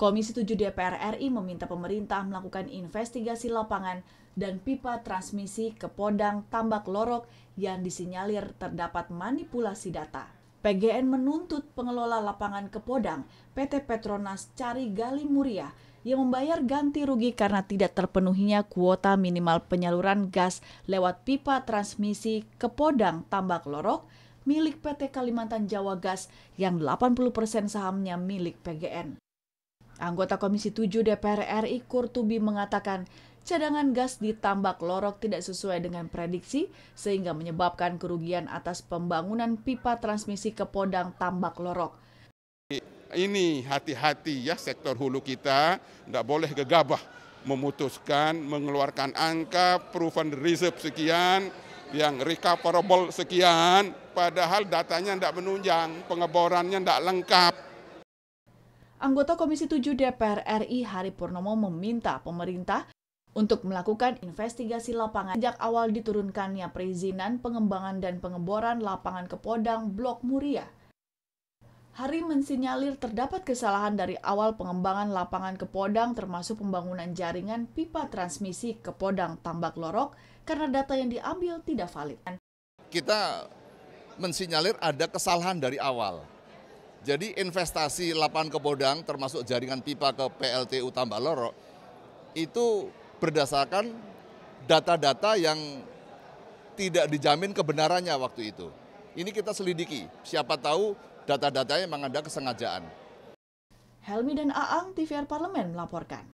Komisi 7 DPR RI meminta pemerintah melakukan investigasi lapangan dan pipa transmisi ke Podang Tambak Lorok yang disinyalir terdapat manipulasi data. PGN menuntut pengelola lapangan Kepodang, PT Petronas Cari Gali Muria, yang membayar ganti rugi karena tidak terpenuhinya kuota minimal penyaluran gas lewat pipa transmisi Kepodang Tambak Lorok milik PT Kalimantan Jawa Gas yang 80% sahamnya milik PGN. Anggota Komisi 7 DPR RI Kurtubi mengatakan cadangan gas di tambak lorok tidak sesuai dengan prediksi sehingga menyebabkan kerugian atas pembangunan pipa transmisi ke Podang Tambak Lorok. Ini hati-hati ya sektor hulu kita, tidak boleh gegabah memutuskan mengeluarkan angka proven reserve sekian, yang recoverable sekian, padahal datanya tidak menunjang, pengeborannya tidak lengkap. Anggota Komisi 7 DPR RI Hari Purnomo meminta pemerintah untuk melakukan investigasi lapangan sejak awal diturunkannya perizinan pengembangan dan pengeboran lapangan Kepodang Blok Muria. Hari mensinyalir terdapat kesalahan dari awal pengembangan lapangan Kepodang termasuk pembangunan jaringan pipa transmisi Kepodang Tambak Lorok karena data yang diambil tidak valid. Kita mensinyalir ada kesalahan dari awal. Jadi investasi lapangan Kepodang termasuk jaringan pipa ke PLTU Tambak Lorok itu berdasarkan data-data yang tidak dijamin kebenarannya waktu itu. Ini kita selidiki, siapa tahu data-datanya memang ada kesengajaan. Helmi dan Aang, TVR Parlemen melaporkan.